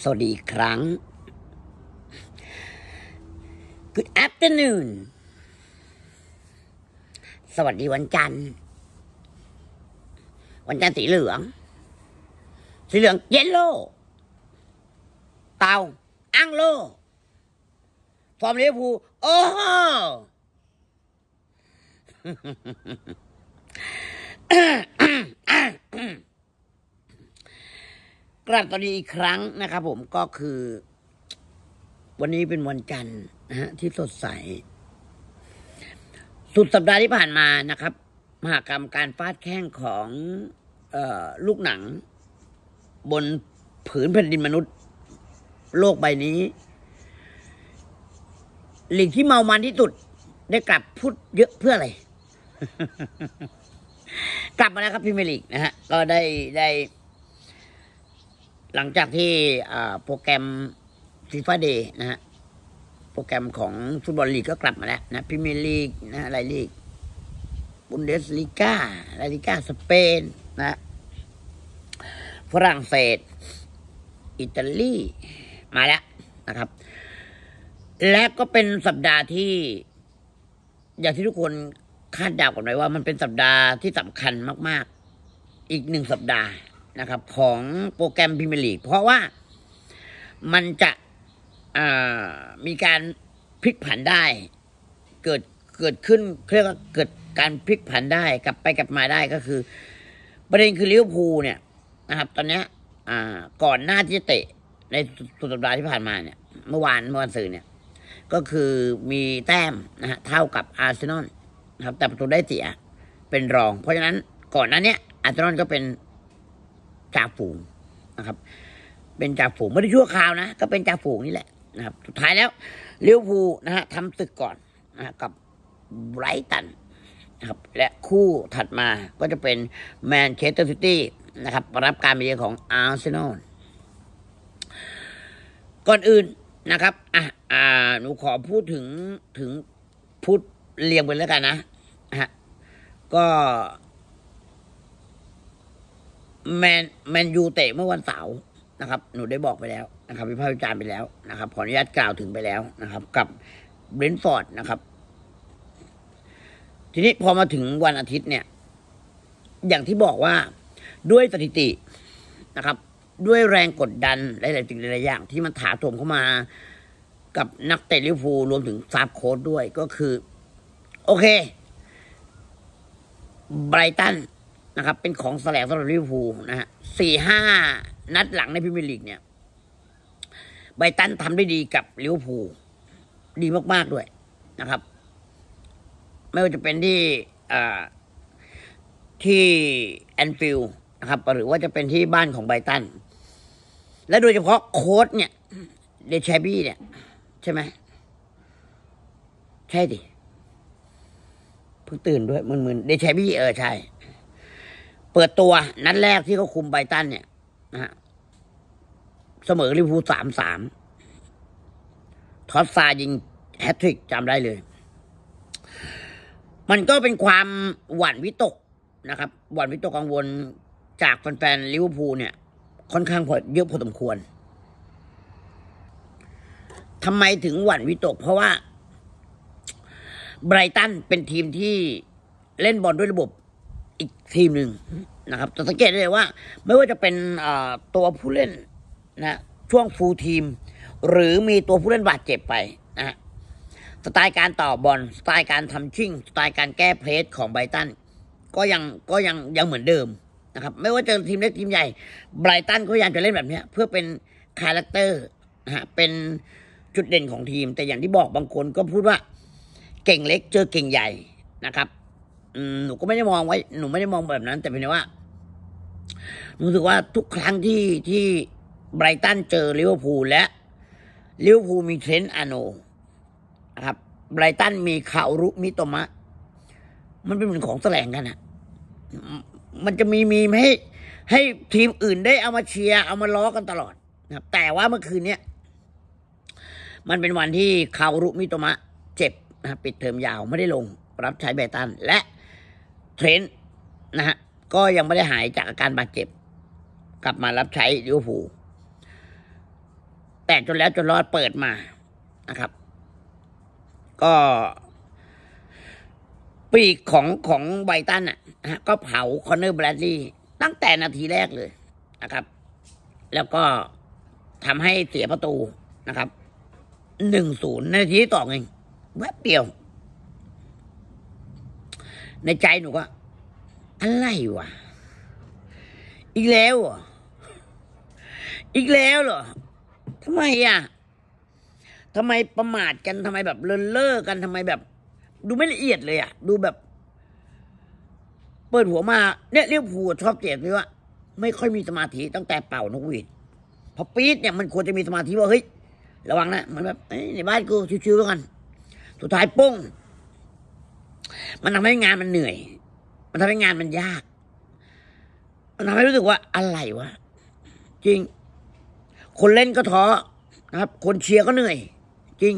สวัสดีครั้ง Good afternoon สวัสดีวันจันทร์วันจันทร์สีเหลือง สีเหลืองเยลโล่เตาอังโลฟอร์มเลี้ยูโอ้โหกลับตอนนี้อีกครั้งนะครับผมก็คือ วันนี้เป็นวันจันทร์นะฮะที่สดใส สุดสัปดาห์ที่ผ่านมานะครับ มหากรรมการฟาดแข้งของออลูกหนังบนผืนแผ่นดินมนุษย์ โลกใบนี้ หลิงที่เมามันที่สุด ได้กลับพูดเยอะเพื่ออะไรกลับมาแล้วครับพิมลิกนะฮะก็ได้ได้ หลังจากที่โปรแกรมฟีฟ่าเดย์นะฮะโปรแกรมของฟุตบอลลีกก็กลับมาแล้วนะพิมลิกนะะไรลีก บุนเดสลีกาลรลิกาสเปนนะฝรั่งเศสอิตาลี มาแล้วนะครับ และก็เป็นสัปดาห์ที่ อย่างที่ทุกคนคาดเดากันไว้ว่ามันเป็นสัปดาห์ที่สำคัญมาก ๆ อีกหนึ่งสัปดาห์นะครับ ของโปรแกรมพรีเมียร์ลีก เพราะว่ามันจะมีการพลิกผันได้ เกิดเกิดขึ้นเรียกว่าเกิดการพลิกผันได้ กลับไปกลับมาได้ก็คือ ประเด็นคือลิเวอร์พูลเนี่ยนะครับ ตอนนี้ก่อนหน้าที่จะเตะ ในสุดสัปดาห์ที่ผ่านมาเนี่ยเมื่อวานเมื่อวันศุกร์เนี่ยก็คือมีแต้มนะฮะเท่ากับอาร์เซนอลครับแต่ประตูได้เสียเป็นรอง เพราะฉะนั้นก่อนนั้นเนี้ยอาร์เซนอลก็เป็นจ่าฝูงนะครับ เป็นจ่าฝูง ไม่ได้ชั่วคราวนะก็เป็นจ่าฝูงนี่แหละนะครับสุดท้ายแล้วเลี้ยวภูนะฮะทำศึกก่อนนะกับไบรตันนะครับและคู่ถัดมาก็จะเป็นแมนเชสเตอร์ซิตี้นะครับรับการมาเยือนของอาร์เซนอลก่อนอื่นนะครับอ่ะอ่าหนูขอพูดถึงถึงพูดเรียงไปแล้วกันนะก็แมนแมนยูเตะเมื่อวันเสาร์นะครับ หนูได้บอกไปแล้วนะครับพิพากษาจารไปแล้วนะครับขออนุญาตกล่าวถึงไปแล้วนะครับ กับเบรนฟอร์ดนะครับ ทีนี้พอมาถึงวันอาทิตย์เนี่ย อย่างที่บอกว่าด้วยสถิตินะครับ ด้วยแรงกดดันหลายๆสิ่งหลายๆอย่าง ที่มันถาโถมเข้ามา กับนักเตะลิเวอร์พูลรวมถึงซาบโค้ดด้วยก็คือ โอเคไบรตัน นะครับ เป็นของสแสลงสำหรับลิเวอร์พูลนะฮะสี่ห้านัดหลังในพรีเมียร์ลีกเนี่ยไบรตันทำได้ดีกับลิเวอร์พูลดีมากๆด้วยนะครับ ไม่ว่าจะเป็นที่ที่แอนฟิลด์นะครับ หรือว่าจะเป็นที่บ้านของไบรตัน และโดยเฉพาะโค้ดเนี่ย เดชบี้เนี่ย ใช่ไหม ใช่ดิพิ่งตื่นด้วยมึนๆเดชพี่เออ ใช่ เปิดตัวนัดแรกที่เขาคุมไบตันเนี่ยนะฮะเสมอลิเวอร์พูลสามสามท็อสซายิงแฮตทริกจำได้เลย มันก็เป็นความหวั่นวิตกนะครับ หวั่นวิตกกังวล จากแฟนๆลิเวอร์พูลเนี่ย ค่อนข้างพอเยอะพอสมควรทำไมถึงหวั่นวิตก เพราะว่าไบรตันเป็นทีมที่เล่นบอลด้วยระบบอีกทีมหนึ่งนะครับจะสังเกตได้เลยว่า ไม่ว่าจะเป็นตัวผู้เล่นนะช่วงฟูลทีม หรือมีตัวผู้เล่นบาดเจ็บไปนะสไตล์การต่อบอลสไตล์การทำชิ่งสไตล์การแก้เพลสของไบรตันก็ยังก็ยังยังเหมือนเดิมนะครับไม่ว่าจะทีมเล็กทีมใหญ่ไบรตันก็ยังจะเล่นแบบนี้เพื่อเป็นคาแรคเตอร์นะฮะเป็นจุดเด่นของทีม แต่อย่างที่บอกบางคนก็พูดว่าเก่งเล็กเจอเก่งใหญ่นะครับหนูก็ไม่ได้มองไว้ หนูไม่ได้มองแบบนั้น แต่เียงว่า หนูรู้สึกว่าทุกครั้งที่ที่ไบรตันเจอลิเวอร์พูลและลิเวอร์พูลมี เทรนต์อโนนะครับ ไบรตันมีคารุมิโตมะ มันเป็นเหมือนของแสลงกันอะมันจะมีมีให้ให้ทีมอื่น ได้เอามาเชียร์เอามาล้อกันตลอด นะครับ แต่ว่าเมื่อคืนเนี้ยมันเป็นวันที่คารุมิโตมะเจ็บนะปิดเทอมยาวไม่ได้ลงรับใช้ไบตัน และเทรนต์นะฮะ ก็ยังไม่ได้หายจากอาการบาดเจ็บ กลับมารับใช้ลิเวอร์พูลแต่จนแล้วจนรอดเปิดมานะครับ ก็ ปีกของของไบตันอ่ะนะก็เผาคอนเนอร์แบรดลีย์ตั้งแต่นาทีแรกเลยนะครับ แล้วก็ทำให้เสียประตูนะครับหนึ่งศูนย์นาทีต่อเองแวบเดียว ในใจหนูว่าอะไรวะอีกแล้วออีกแล้วเหรอทำไมอ่ะทำไมประมาทกันทำไมแบบเลินเล่อกันทำไมแบบ ดูไม่ละเอียดเลยอ่ะ ดูแบบ เปิดหัวมาเนี่ยเรียกผัวชอบเจ็บเลยว่าไม่ค่อยมีสมาธิตั้งแต่เป่านกหวีดพอปี๊ดเนี่ยมันควรจะมีสมาธิว่าเฮ้ยระวังนะมันแบบในบ้านกูชิวๆแล้วกันุดท้ายปุ้งมันทำให้งานมันเหนื่อย มันทำให้งานมันยาก มันทำให้รู้สึกว่าอะไรวะจริง คนเล่นก็ท้อนะครับ คนเชียร์ก็เหนื่อย จริง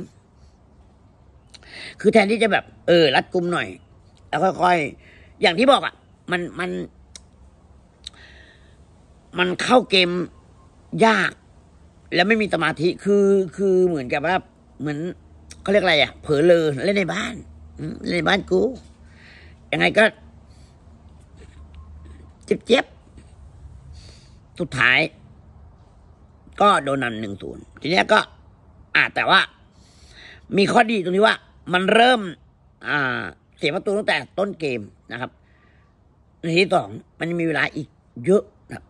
คือแทนที่จะแบบ เออ รัดกุมหน่อย แล้วค่อยๆอย่างที่บอกอะ่ะมันมัน มันเข้าเกมยาก แล้วไม่มีสมาธิ คือคือเหมือนกับว่าเหมือนเขาเรียกอะไรอ่ะเผลอเลอเล่นในบ้าน เล่นในบ้านกูยังไงก็เจ็บเจ็บ สุดท้าย ก็โดนนำหนึ่งศูนย์ทีนี้ก็อ่าแต่ว่า มีข้อดีตรงที่ว่า มันเริ่ม อ่าเสียประตูตั้งแต่ต้นเกมนะครับนาทีสองมันมีเวลาอีกเยอะ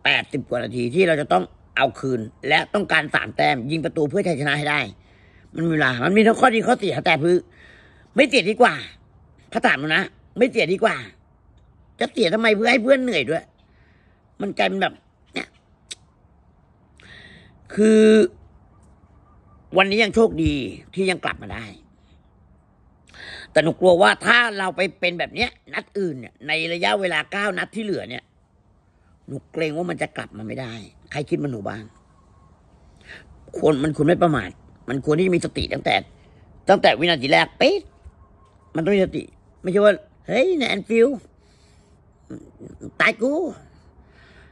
แปดสิบกว่านาทีที่เราจะต้องเอาคืน และต้องการสามแต้มยิงประตูเพื่อชัยชนะให้ได้มันมีเวลา มันมีทั้งข้อดีข้อเสียแต่พืนไม่เสียดีกว่า พระถามนะ ไม่เสียดีกว่า จะเสียทำไมเพื่อให้เพื่อนเหนื่อยด้วย มันกลายเป็นแบบเนี่ย คือ วันนี้ยังโชคดีที่ยังกลับมาได้ แต่หนูกลัวว่าถ้าเราไปเป็นแบบเนี้ย นัดอื่นเนี่ย ในระยะเวลาเก้านัดที่เหลือเนี่ย หนูเกรงว่ามันจะกลับมาไม่ได้ ใครคิดมันหนูบ้างคนมันคุณไม่ประมาทมันควรที่จะมีสติตั้งแต่ ตั้งแต่วินาทีแรกเป๊ะมันต้องมีสติ ไม่ใช่ว่าเฮ้ยนแอนฟิลตายกู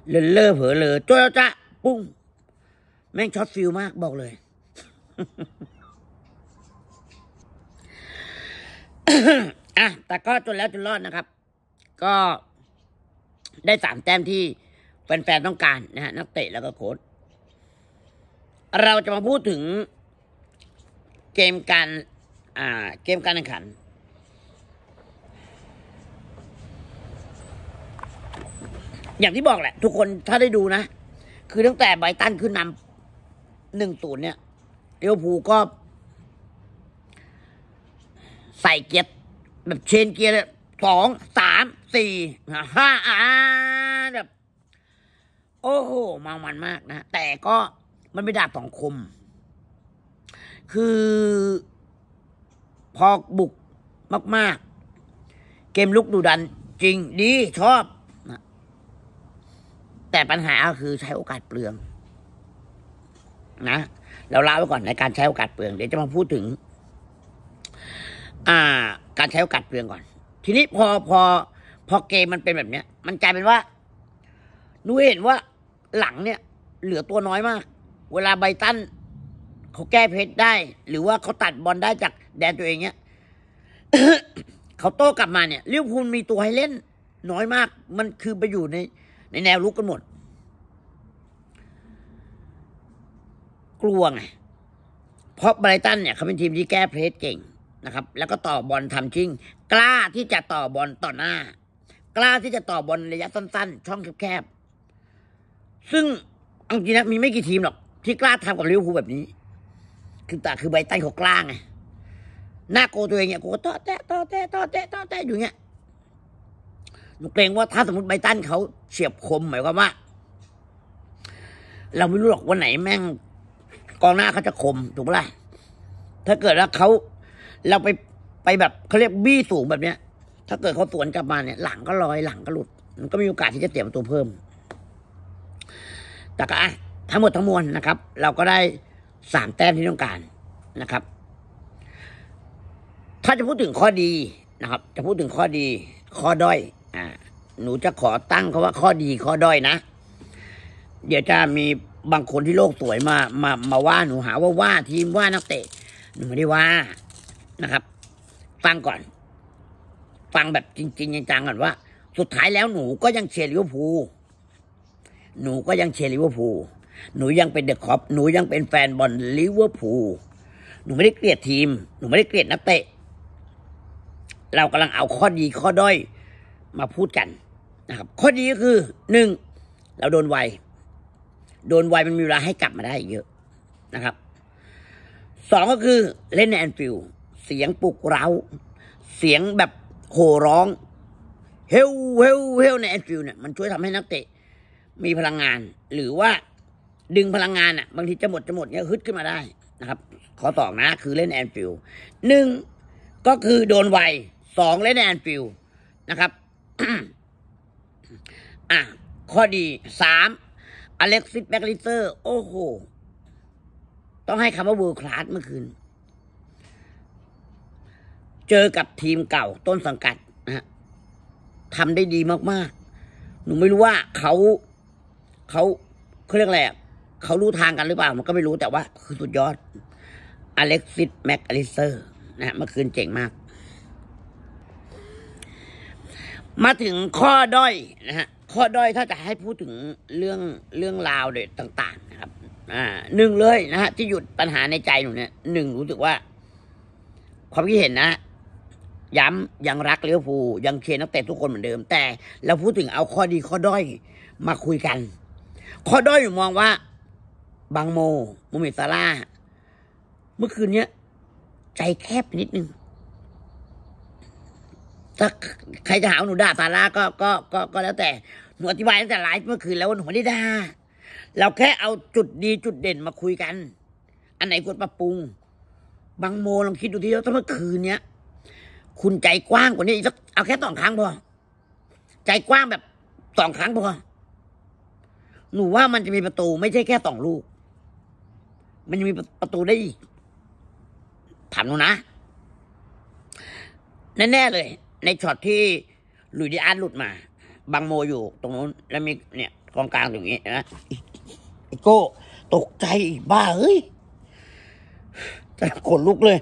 เลนเลอเผลอเลยจ้าจ้าปุ้ง แม่งช็อตฟิลมากบอกเลย อ่ะ แต่ก็จนแล้วจนรอดนะครับ ก็ได้สามแต้มที่แฟนๆต้องการนะฮะนักเตะแล้วก็โค้ชเราจะมาพูดถึงเกมการ อ่า เกมการแข่งขัน อย่างที่บอกแหละ ทุกคนถ้าได้ดูนะ คือตั้งแต่ไบตันขึ้นนำหนึ่งตูนเนี่ยเอวพูก็ ใส่เกียร์แบบเชนเกียร์สอง สาม สี่ห้าอ่าแบบ โอ้โหมมามันมากนะ แต่ก็มันไม่ดาบสองคมคือ พอบุกมาก ๆ เกมลุกดูดัน จริงดีชอบแต่ปัญหาคือใช้โอกาสเปลืองนะเราเล่าไว้ก่อนในการใช้โอกาสเปลืองเดี๋ยวจะมาพูดถึง อ่า การใช้โอกาสเปลืองก่อน ทีนี้พอพอพอเกมมันเป็นแบบเนี้ย มันกลายเป็นว่านูเห็นว่า หลังเนี่ย เหลือตัวน้อยมากเวลาไบตันเขาแก้เพชรได้หรือว่าเขาตัดบอลได้จากแดนตัวเองเนี้ยเขาโต้กลับมาเนี่ยลิเวอร์พูลมีตัวให้เล่นน้อยมาก มันคือไปอยู่ในในแนวลุกกันหมด กลัวไงเพราะไบรตัน เนี่ยเขาเป็นทีมที่แก้เพรสเก่งนะครับ แล้วก็ต่อบอลทำจริงกล้าที่จะต่อบอลต่อหน้า กล้าที่จะต่อบอลระยะสั้นๆช่องแคบๆซึ่งจริงนะ มีไม่กี่ทีมหรอก ที่กล้าทำกับลิเวอร์พูลแบบนี้คือตาคือใบใต้ของกลางไงหน้าโกตัวเองเนี่ยโกตอแตะตอแตะตอแตะตอแตะอยู่เงี้ยหนูเกรงว่าถ้าสมมติใบตันเขาเฉียบคมหมายความว่าเราไม่รู้หรอกวันไหนแม่ง กองหน้าเขาจะคม ถูกปหม่ะถ้าเกิดแล้วเขาเราไปไปแบบเขาเรียกบี้สูงแบบเนี้ย ถ้าเกิดเขาสวนกลับมาเนี่ยหลังก็ลอยหลังก็หลุด มันก็มีโอกาสที่จะเตี่ยมตัวเพิ่ม แต่ก็อ่ะทั้งหมดทั้งมวลนะครับ เราก็ได้สามแต้มที่ต้องการนะครับ ถ้าจะพูดถึงข้อดีนะครับจะพูดถึงข้อดี ข้อด้อยอ่าหนูจะขอตั้งเขาว่าข้อดี ข้อด้อยนะ เดี๋ยวจะมีบางคนที่โลกสวยมามามาว่าหนูหาว่าว่าทีมว่านักเตะหนูไม่ได้ว่านะครับฟังก่อน ฟังแบบจริงๆจัง ๆ ก่อนว่า สุดท้ายแล้วหนูก็ยังเชียร์ลิเวอร์พูลหนูก็ยังเชียร์ลิเวอร์พูลหนูยังเป็นเดอะคอปหนูยังเป็นแฟนบอลลิเวอร์พูล หนูไม่ได้เกลียดทีม หนูไม่ได้เกลียดนักเตะ เรากำลังเอาข้อดี ข้อด้อยมาพูดกันนะครับ ข้อดีก็คือหนึ่งเราโดนไว โดนไวมันมีเวลาให้กลับมาได้เยอะนะครับ สองก็คือเล่นในแอนฟิลเสียงปลุกเร้าเสียงแบบโห่ร้อง เฮล เฮล เฮลในแอนฟิลเนี่ยมันช่วยทำให้นักเตะ มีพลังงานหรือว่าดึงพลังงานอ่ะบางที จะหมดจะหมดเนี้ยฮึดขึ้นมาได้นะครับ ขอตอบนะ คือเล่นแอนฟิลหนึ่งก็คือโดนไวสองเล่นแอนฟิล นะครับ อ่ะ ข้อดี สามอเล็กซิสแบคลิเตอร์ โอ้โห ต้องให้คำว่าเวอร์คลาสเมื่อคืนเจอกับทีมเก่าต้นสังกัดนะฮะทำได้ดีมาก ๆ หนูไม่รู้ว่าเขา เขาเขาเรียกอะไรเขารู้ทางกันหรือเปล่า มันก็ไม่รู้แต่ว่า คือสุดยอด อเล็กซิสแม็กอลิเซอร์นะเมื่อคืนเจ๋งมาก มาถึงข้อด้อยนะฮะข้อด้อยถ้าจะให้พูดถึงเรื่องเรื่องราวเดยต่างๆนะครับอ่าหนึ่งเลยนะฮะที่หยุดปัญหาในใจหนูเนี่ยหนึ่งรู้สึกว่า ความคิดเห็นนะ ย้ำยังรักเลี้ยวภูยังเคียนักเตะทุกคนเหมือนเดิม แต่เราพูดถึงเอาข้อดีข้อด้อย มาคุยกัน ข้อด้อยหนูมองว่าบางโมโมเมตาร่าเมื่อคืนเนี้ย ใจแคบนิดนึงถ้าใครจะหาหนูด่าตาร่าก็ก็ก็ก็แล้วแต่หนูอธิบายตั้งแต่ไลฟ์เมื่อคืนแล้วว่าหนูไม่ได้ด่าเราแค่เอาจุดดีจุดเด่นมาคุยกัน อันไหนควรปรับปรุง บางโมลองคิดดูทีว่าถ้าเมื่อคืนเนี้ยคุณใจกว้างกว่านี้อีกสัก เอาแค่สองครั้งพอใจกว้างแบบสองครั้งพอหนูว่ามันจะมีประตู ไม่ใช่แค่สองลูกมันยังมีประตูได้อีกถามหนูนะ แน่ๆเลยในช็อตที่หลุยดิอาร์หลุดมาบางโมอยู่ตรงนู้นแล้วมีเนี่ย กองกลางอย่างนี้นะไอโก้ตกใจอีกบ้าเฮ้ยขนลุกเลย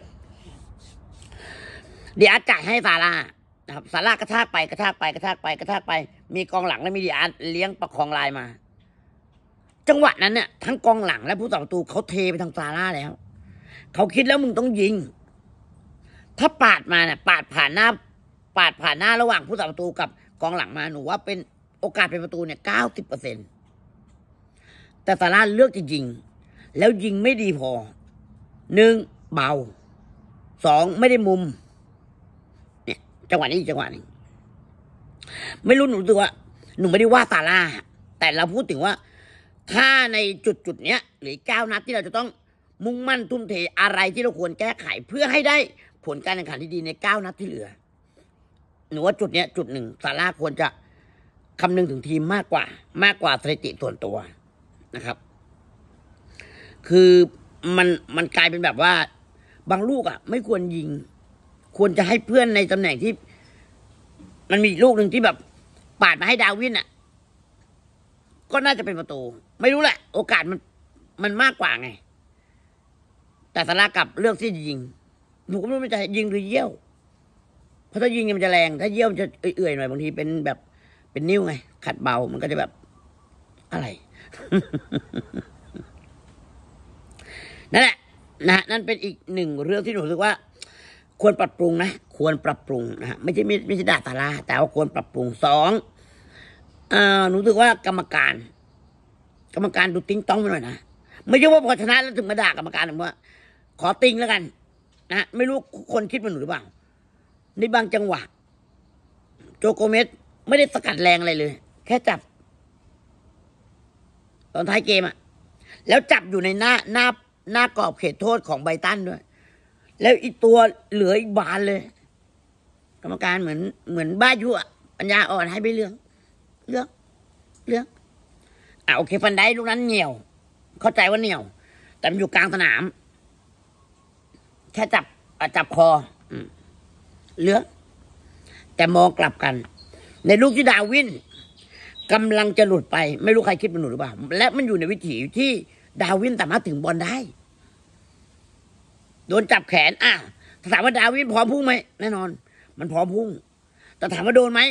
ดิอาร์จ่ายให้ซาร่านะครับซาร่ากระทากไปกระทากไปกระทากไปกระทากไป มีกองหลังแล้วมีดิอาร์เลี้ยงประคองลายมาจังหวะนั้นเนี่ยทั้งกองหลังและผู้ต่อประตูเขาเทไปทางซาร่าแล้วเขาคิดแล้วมึงต้องยิง ถ้าปาดมาเนี่ยปาดผ่านหน้าปาดผ่านหน้าระหว่างผู้ต่อประตูกับ กองหลังมาหนูว่าเป็นโอกาสเป็นประตูเนี่ยเก้าสิบเปอร์เซ็นต์แต่ซาร่าเลือกจะยิง แล้วยิงไม่ดีพอหนึ่งเบาสองไม่ได้มุมเนี่ยจังหวะนี้จังหวะนี้ ไม่รู้หนูตัวหนูไม่ได้ว่าซาร่าแต่เราพูดถึงว่าถ้าในจุดจุดเนี้ยหรือเก้านัดที่เราจะต้องมุ่งมั่นทุ่มเทอะไรที่เราควรแก้ไขเพื่อให้ได้ผลการแข่งขันที่ดีในเก้านัดที่เหลือหนูว่าจุดเนี้ย จุดหนึ่งซาร่าควรจะ คำนึงถึงทีมมากกว่ามากกว่าสถิติส่วน ตัวนะครับ คือมันมันกลายเป็นแบบว่า บางลูกอะ่ะไม่ควรยิง ควรจะให้เพื่อนในตำแหน่งที่ มันมีลูกหนึ่งที่แบบปาดมาให้ดาวินอะ่ะก็น่าจะเป็นประตูไม่รู้แหละ โอกาสมันมันมากกว่าไง แต่สารากับเลือกที่ยิง หนูก็ไม่รู้มันจะยิงหรือเยี่ยวเพราะถ้ายิงมันจะแรงถ้าเยี่ยวมันจะเอื่อยๆหน่อยบางทีเป็นแบบ เป็นนิ้วไง ขัดเบามันก็จะแบบอะไรนั่นแหละนะนั่นเป็นอีกหนึ่งเรื่องที่หนูรู้สึกว่า ควรปรับปรุง นะ ควรปรับปรุงนะฮะไม่ใช่ไม่ไม่ใช่ด่าตาลาแต่ว่าควรปรับปรุงสองอ่าหนูรู้สึกว่ากรรมการกรรมการดูติ้งต้องไปหน่อยนะไม่ใช่ว่าพอชนะแล้วถึงมาด่ากรรมการผมว่า ขอติ้งแล้วกัน นะไม่รู้คนคิดมันหรือเปล่าในบางจังหวะโจโกเมสไม่ได้สกัดแรงอะไรเลย แค่จับ ตอนท้ายเกมอะแล้วจับอยู่ในหน้าหน้าหน้ากรอบเขตโทษของไบตันด้วย แล้วอีตัวเหลืออีกบานเลย กรรมการเหมือนเหมือนบ้ายุ่ะปัญญาอ่อนให้ไปเรื่อง เรื่อง เรื่องอ่ะโอเคฟันได้ลูกนั้นเหนียว เข้าใจว่าเหนียว แต่มันอยู่กลางสนามแค่จับจับคอเลือ แต่มองกลับกัน ในลูกที่ดาวินกำลังจะหลุดไป ไม่รู้ใครคิดป็นหลุดหรือเปล่าและมันอยู่ในวิถีที่ ดาวินสามารถถึงบอลได้ โดนจับแขน อ่ะ ถามว่าดาวินพร้อมพุ่งไหมแน่นอน มันพร้อมพุ่ง แต่ถามว่าโดนไหม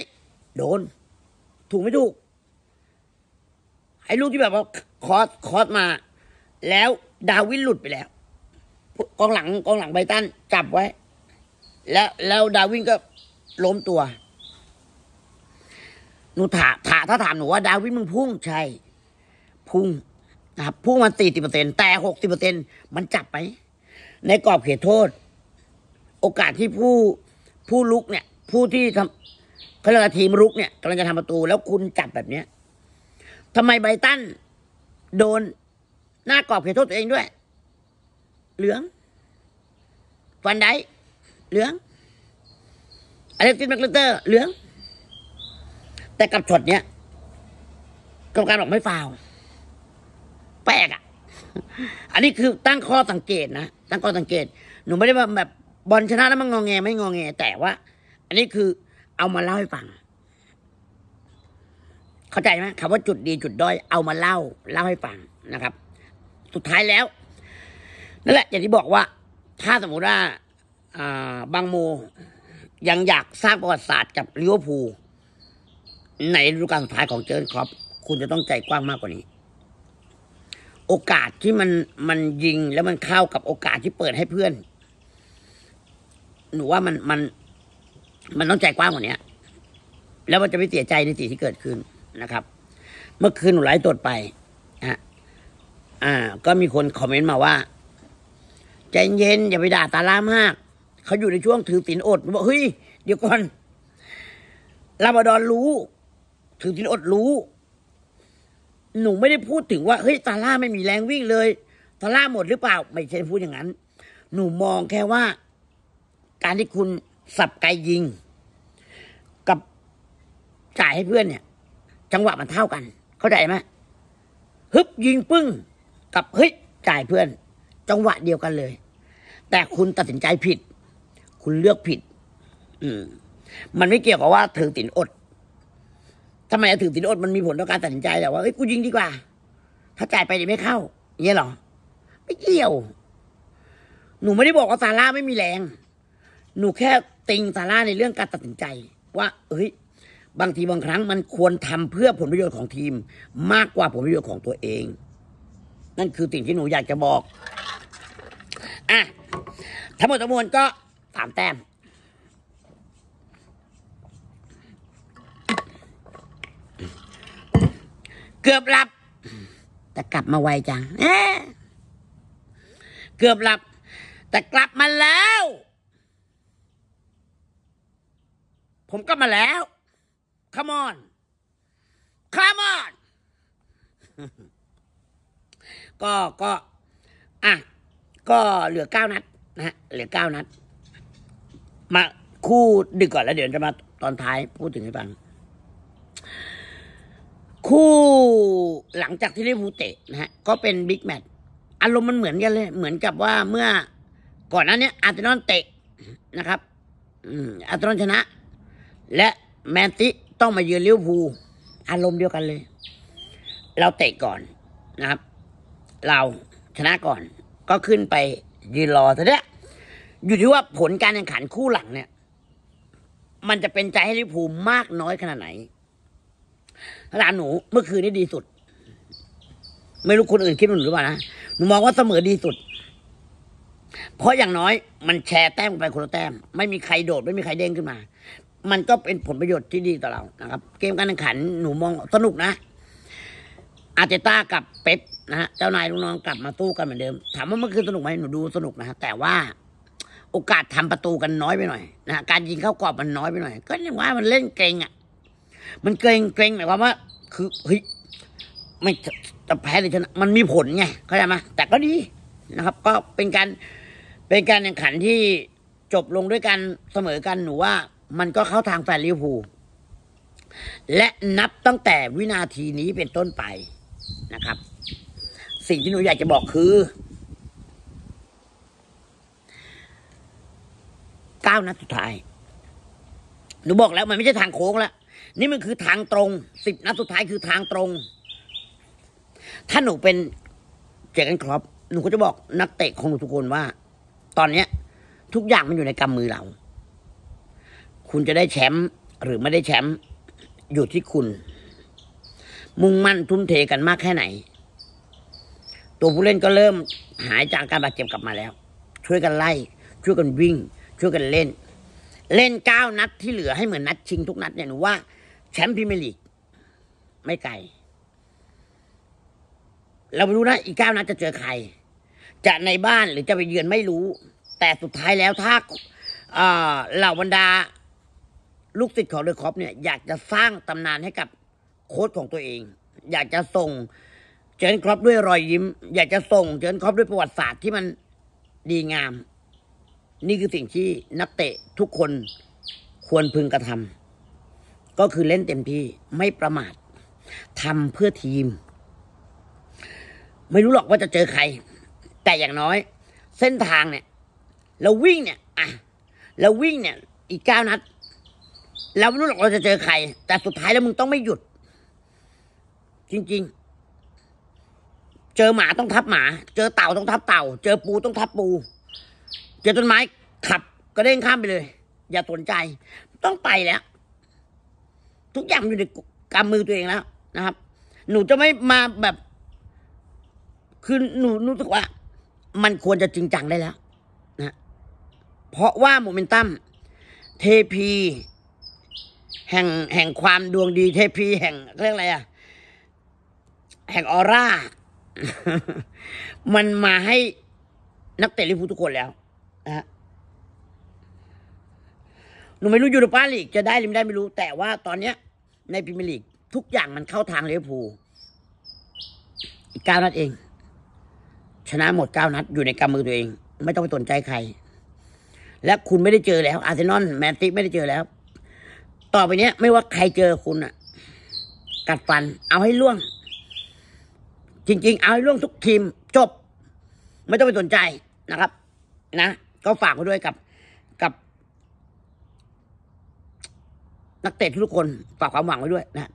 โดน ถูกไม่ถูกไอ้ลูกที่แบบว่าคอสคอสมา แล้วดาวินหลุดไปแล้วกองหลังกองหลังไบตันจับไว้ แล้วแล้วดาวินก็ล้มตัวหนูถามถาถ้าถามหนูว่าดาวินมึงพุ่งใช่ พุ่งนะครับพุ่งมาสี่สิบเปอร์เซ็นแต่หกสิบเปอร์เซ็นมันจับไหมในกรอบเขตโทษ โอกาสที่ผู้ผู้ลุกเนี่ย ผู้ที่ทำเขาเรียกทีมลุกเนี่ยกำลังจะทำประตูแล้วคุณจับแบบเนี้ยทำไมไบตันโดนหน้ากรอบเขนโทษตัวเองด้วย เหลืองฟันไดเหลืองอเล็กซิสแมคเูเตอร์ เหลือง แต่กับช็อตเนี้ยกรรมการบอกไม่ฟาวแปลกอ่ะ อันนี้คือตั้งข้อสังเกตนะ ตั้งข้อสังเกตหนูไม่ได้ว่าแบบบอลชนะแล้วมันงองแงไม่งองแงแต่ว่า อันนี้คือเอามาเล่าให้ฟังเข้าใจไหมคำว่าจุดดีจุดด้อยเอามาเล่า เล่าให้ฟังนะครับ สุดท้ายแล้วนั่นแหละอย่างที่บอกว่า ถ้าสมมติว่าบางโมยังอยากสร้างประวัติศาสตร์กับลิเวอร์พูลในฤดูกาลสุดท้ายของเจอร์นครอบคุณจะต้องใจกว้างมากกว่านี้ โอกาสที่มันมันยิงแล้วมันเข้ากับโอกาสที่เปิดให้เพื่อน หนูว่ามันมันมันต้องใจกว้างกว่านี้แล้วมันจะไม่เสียใจในสิ่งที่เกิดขึ้นนะครับ เมื่อคืนหนูไลฟ์ตดไปฮะอ่าก็มีคนคอมเมนต์มาว่า ใจเย็นอย่าไปด่าตาล่ามาก เขาอยู่ในช่วงถือศีลอดบอกเฮ้ยเดี๋ยวก่อนลาบดอนรู้ ถือศีลอดรู้ หนูไม่ได้พูดถึงว่าเฮ้ยตาล่าไม่มีแรงวิ่งเลย ตาล่าหมดหรือเปล่า ไม่ใช่พูดอย่างนั้น หนูมองแค่ว่า การที่คุณสับไกยิง กับจ่ายให้เพื่อนเนี่ยจังหวะมันเท่ากันเข้าใจไหมฮึบยิงปึ้งกับเฮ้ยจ่ายเพื่อน จังหวะเดียวกันเลย แต่คุณตัดสินใจผิด คุณเลือกผิด อืมมันไม่เกี่ยวกับว่าถือตินอดทำไมถือตินอดมันมีผลต่อการตัดสินใจแต่ว่าเฮ้ยกูยิงดีกว่า ถ้าจ่ายไปจะไม่เข้าเงี้ยหรอไม่เกี่ยว หนูไม่ได้บอกว่าซาร่าไม่มีแรง หนูแค่ติงซาร่าในเรื่องการตัดสินใจ ว่าเฮ้ยบางทีบางครั้งมันควรทำเพื่อผลประโยชน์ของทีม มากกว่าผลประโยชน์ของตัวเอง นั่นคือสิ่งที่หนูอยากจะบอก อ่ะทั้งหมดทั้งมวลก็สามแต้มเกือบหลับ แต่กลับมาไวจังเกือบหลับแต่กลับมาแล้ว ผมก็มาแล้ว Come on Come on ก็ ก็ อ่ะ ก็เหลือเก้านัดนะฮะ เหลือเก้านัด มา คู่ดึกก่อนแล้ว เดี๋ยวจะมาตอนท้ายพูดถึงให้ฟังคู่หลังจากที่ได้ฟูเตะนะฮะ ก็เป็นบิ๊กแมตช์อารมณ์มันเหมือนกันเลยเหมือนกับว่าเมื่อก่อนนั้นเนี่ยอาร์เซนอลเตะนะครับ อืมอาร์เซนอลชนะ และแมนซิต้องมาเยือนเลี้ยวภูอารมณ์เดียวกันเลย เราเตะก่อนนะครับ เราชนะก่อนก็ขึ้นไปยืนรอแตเนี้ยอยู่ที่ว่าผลการแข่งขันคู่หลังเนี่ย มันจะเป็นใจให้ลิภูมากน้อยขนาดไหนหลานหนูเมื่อคืนนี้ดีสุด ไม่รู้คนอื่นคิดหนูหรือเปล่านะหนูมองว่าเสมอดีสุด เพราะอย่างน้อยมันแชร์แต้มไปคนละแต้ม ไม่มีใครโดดไม่มีใครเด้งขึ้นมามันก็เป็นผลประโยชน์ที่ดีต่อเรานะครับ เกมการแข่งขันหนูมองสนุกนะ อาเจต้ากับเป๊ปนะฮะเจ้านายลูกน้องกลับมาตู้กันเหมือนเดิม ถามว่าเมื่อคืนสนุกไหมหนูดูสนุกนะฮะแต่ว่า โอกาสทำประตูกันน้อยไปหน่อยนะการยิงเข้ากรอบมันน้อยไปหน่อย ก็ยังว่ามันเล่นเกรงอ่ะมันเกรงเกรงหมายความว่า คือเฮ้ยไม่จะแพ้หรือชนะ มันมีผลไงเข้าใจไหมแต่ก็ดีนะครับ ก็เป็นการเป็นการแข่งขันที่จบลงด้วยกันเสมอกันหนูว่ามันก็เข้าทางแฟนลิเวอร์พูลและนับตั้งแต่วินาทีนี้เป็นต้นไปนะครับ สิ่งที่หนูอยากจะบอกคือ เก้านัดสุดท้าย หนูบอกแล้วมันไม่ใช่ทางโค้งแล้ว นี่มันคือทางตรง สิบนัดสุดท้ายคือทางตรง ถ้าหนูเป็นเจกันครอปหนูก็จะบอกนักเตะของหนูทุกคนว่า ตอนนี้ทุกอย่างมันอยู่ในกำมือเราคุณจะได้แชมป์หรือไม่ได้แชมป์อยู่ที่คุณ มุ่งมั่นทุ่มเทกันมากแค่ไหน ตัวผู้เล่นก็เริ่มหายจากการบาดเจ็บกลับมาแล้ว ช่วยกันไล่ ช่วยกันวิ่ง ช่วยกันเล่น เล่นเก้านัด ที่เหลือให้เหมือนนัด ชิงทุกนัดเนี่ยหนูว่าแชมป์พรีเมียร์ลีกไม่ไกลเราไม่รู้นะอีกเก้านัดจะเจอใคร จะในบ้านหรือจะไปเยือนไม่รู้ แต่สุดท้ายแล้วถ้าเหล่าบรรดาลูกศิษย์ของเดอะคอปเนี่ยอยากจะสร้างตำนานให้กับโค้ชของตัวเอง อยากจะส่ง เจนครอปด้วยรอยยิ้ม อยากจะส่ง เจนครอปด้วยประวัติศาสตร์ที่มันดีงาม นี่คือสิ่งที่นักเตะทุกคนควรพึงกระทำก็คือเล่นเต็มที่ไม่ประมาททำเพื่อทีม ไม่รู้หรอกว่าจะเจอใคร แต่อย่างน้อย เส้นทางเนี่ย เราวิ่งเนี่ยอ่ะเราวิ่งเนี่ยอีกเก้านัดเราไม่รู้หรอกเราจะเจอใครแต่สุดท้ายแล้วมึงต้องไม่หยุด จริงๆ เจอหมาต้องทับหมา เจอเต่าต้องทับเต่า เจอปูต้องทับปูเจอต้นไม้ขับกระเด้งข้ามไปเลย อย่าสนใจ ต้องไปแล้ว ทุกอย่างอยู่ในกำมือตัวเองแล้วนะครับ หนูจะไม่มาแบบคือหนูรู้สึกว่า มันควรจะจริงจังได้แล้ว นะ เพราะว่า โมเมนตัมเทพีแห่งแห่งความดวงดีเทพีแห่งเรื่องอะไรอะแห่งออร่ามันมาให้นักเตะลิฟูทุกคนแล้วนะหนูไม่รู้ยูโรปาลีกจะได้หรือไม่ได้ไม่รู้แต่ว่า ตอนเนี้ย ในพิม์ลีกทุกอย่างมันเข้าทางลเวอพูอีกเก้านัดเอง ชนะหมดเก้านัด อยู่ในกำมือตัวเอง ไม่ต้องไปสนใจใคร และคุณไม่ได้เจอแล้ว อาร์เซนอลแมนติไม่ได้เจอแล้วต่อไปเนี้ยไม่ว่าใครเจอคุณอะกัดฟันเอาให้ล่วง จริง ๆ เอาให้ล่วงทุกทีมจบไม่ต้องไปสนใจนะครับ นะก็ฝากไว้ด้วยกับ กับนักเตะทุกคน ฝากความหวังไว้ด้วย นะ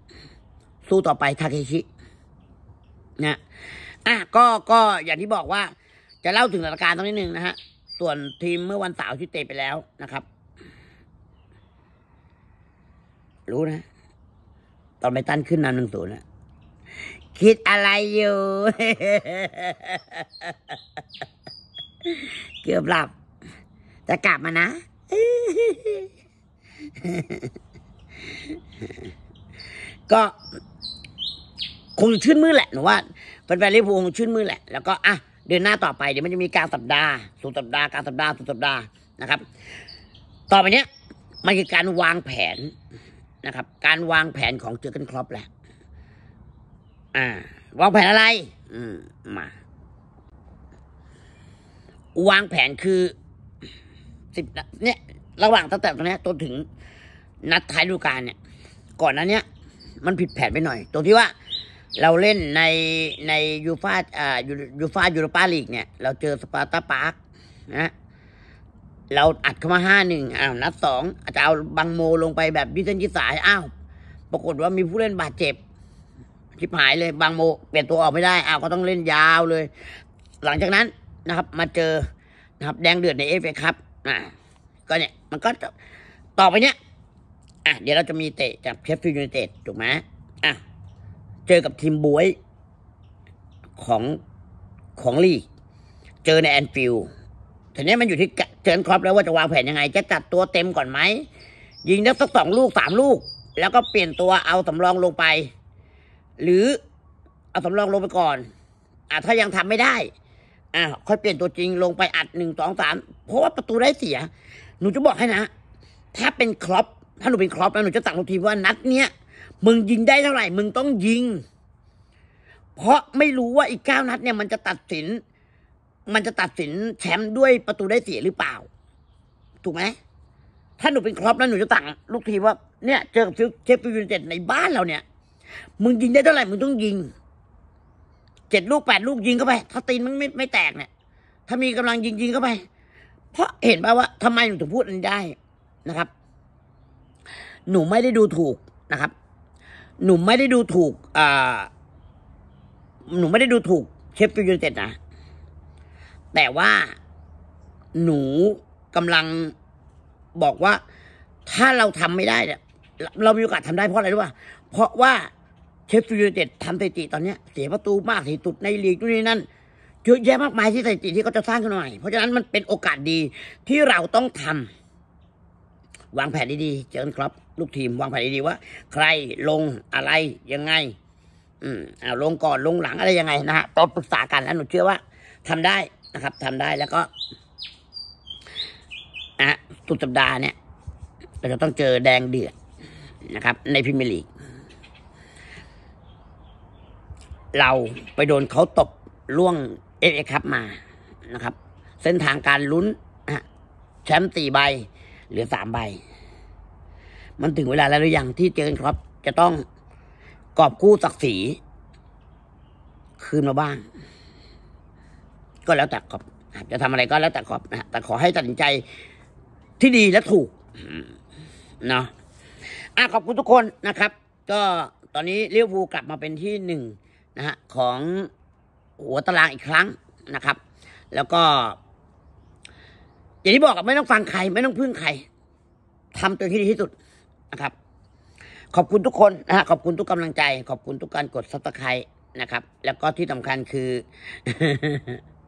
สู้ต่อไปทาเคชินะอ่ะก็ก็อย่างที่บอกว่าจะเล่าถึงสถานการณ์ตรงนี้หนึ่งนะฮะ ส่วนทีมเมื่อวันเสาร์ที่เตะไปแล้วนะครับรู้นะตอนไปตั้นขึ้นนำหนึ่งศูนย์นะคิดอะไรอยู่ เกือบหลับ จะกลับมานะ ก็คงชื่นมือแหละหนูว่าเแฟนลิฟรพูคงชื่นมือแหละ แล้วก็อ่ะเดือนหน้าต่อไปเดี๋ยวมันจะมีกลางสัปดาห์สุดสัปดาห์กลางสัปดาห์สุดสัปดาห์นะครับ ต่อไปเนี้ยมันคือการวางแผนนะครับการวางแผนของเจอร์นครอปแหละ อ่า วางแผนอะไร อืม มา วางแผนคือสิบเนี่ย ระหว่างตั้งแต่ตรงนี้จนถึงนัดท้ายฤดูกาลเนี่ย ก่อนนั้นเนี่ยมันผิดแผนไปหน่อย ตรงที่ว่า เราเล่นในในยูฟาอ่ายูฟายูโรปาลีกเนี่ย เราเจอสปาร์ตาปาร์กนะเราอัดเข้ามาห้าหนึ่งอ้าว นัดสอง อาจจะเอาบังโมลงไปแบบยืดเส้นยืดสายอ้าว ปรากฏว่ามีผู้เล่นบาดเจ็บชิบหายเลยบางโมเปลี่ยนตัวออกไม่ได้อ้าว ก็ต้องเล่นยาวเลย หลังจากนั้นนะครับ มาเจอนะครับแดงเดือดในเอฟเอครับอ่าก็เนี่ยมันก็ ต่อไปเนี้ยอ่ะเดี๋ยวเราจะมีเตะกากเชฟฟิลด์ยูไนเต็ดถูกไหมอ่ะเจอกับทีมบวยของของลีเจอในแอนฟิลด์ทีนี้มันอยู่ที่เจิรนครอปแล้วว่าจะวางแผนยังไง จะจัดตัวเต็มก่อนไหมยิงได้สักสองลูกสามลูก แล้วก็เปลี่ยนตัวเอาสำรองลงไป หรือเอาสำรองลงไปก่อนอ่ะถ้ายังทำไม่ได้อ่ะค่อยเปลี่ยนตัวจริงลงไปอัดหนึ่งสองสามเพราะว่าประตูได้เสีย หนูจะบอกให้นะถ้าเป็นครอปถ้าหนูเป็นครอป้วหนูจะตั้งทุกทีว่านัดเนี้ยมึงยิงได้เท่าไหร่ มึงต้องยิง เพราะไม่รู้ว่าอีกเก้านัดเนี่ยมันจะตัดสินมันจะตัดสินแชมป์ด้วยประตูได้เสียหรือเปล่า ถูกไหม ถ้าหนูเป็นครอปแล้วหนูจะตั่งลูกทีว่า เนี่ย เจอกับเชฟฟิวด์เต็ดในบ้านเราเนี่ย มึงยิงได้เท่าไหร่ มึงต้องยิงเจ็ดลูกแปดลูกยิงเข้าไป ถ้าตีนมันไม่ไม่แตกเนี่ย ถ้ามีกำลังยิงยิงเข้าไป เพราะเห็นป่าว่าทำไมหนูถึงพูดอันได้นะครับ หนูไม่ได้ดูถูกนะครับ หนูไม่ได้ดูถูกอ่าหนูไม่ได้ดูถูกเชฟฟิวด์เต็ดนะแต่ว่าหนูกำลังบอกว่า ถ้าเราทำไม่ได้เนี่ยเรามีโอกาสทำได้เพราะอะไรรู้ป่ะเพราะว่า เชฟตูยูเต็ดทำสถิติ ตอนนี้เสียประตูมากที่สุดในลีกนู่นนี่นั่นเยอะแยะมากมายที่สถิติที่เขาจะสร้างขึ้นหน่อยเพราะฉะนั้นมันเป็นโอกาสดีที่เราต้องทำวางแผนดีๆเจอครับลูกทีมวางแผนดีๆว่า ใครลงอะไรยังไง อืมอ่าลงก่อนลงหลังอะไรยังไง นะฮะต้องปรึกษากันแล้ว หนูเชื่อว่าทำได้นะครับทำได้แล้วก็นะสุดสัปดาห์เนี่ยเราจะต้องเจอแดงเดือดนะครับ ในพรีเมียร์ลีก เราไปโดนเขาตบล่วง เอฟเอครับมานะครับ เส้นทางการลุ้นแชมป์สี่ใบเหลือสามใบ มันถึงเวลาแล้วหรือยัง ที่เจอครับจะต้องกอบกู้ศักดิ์ศรีคืนมาบ้างก็แล้วแต่ขอบจะทำอะไรก็แล้วแต่ขอบนะแต่ขอให้ตัดสินใจที่ดีและถูกเนาะอ่ะ ขอบคุณทุกคนนะครับ ก็ตอนนี้เลี้ยวภูกลับมาเป็นที่หนึ่งนะฮะของหัวตารางอีกครั้งนะครับ แล้วก็อย่างที่บอกไม่ต้องฟังใครไม่ต้องพึ่งใครทำตัวที่ดีที่สุดนะครับ ขอบคุณทุกคนนะฮะขอบคุณทุกกำลังใจ ขอบคุณทุกการกดซับสไครต์นะครับ แล้วก็ที่สำคัญคือ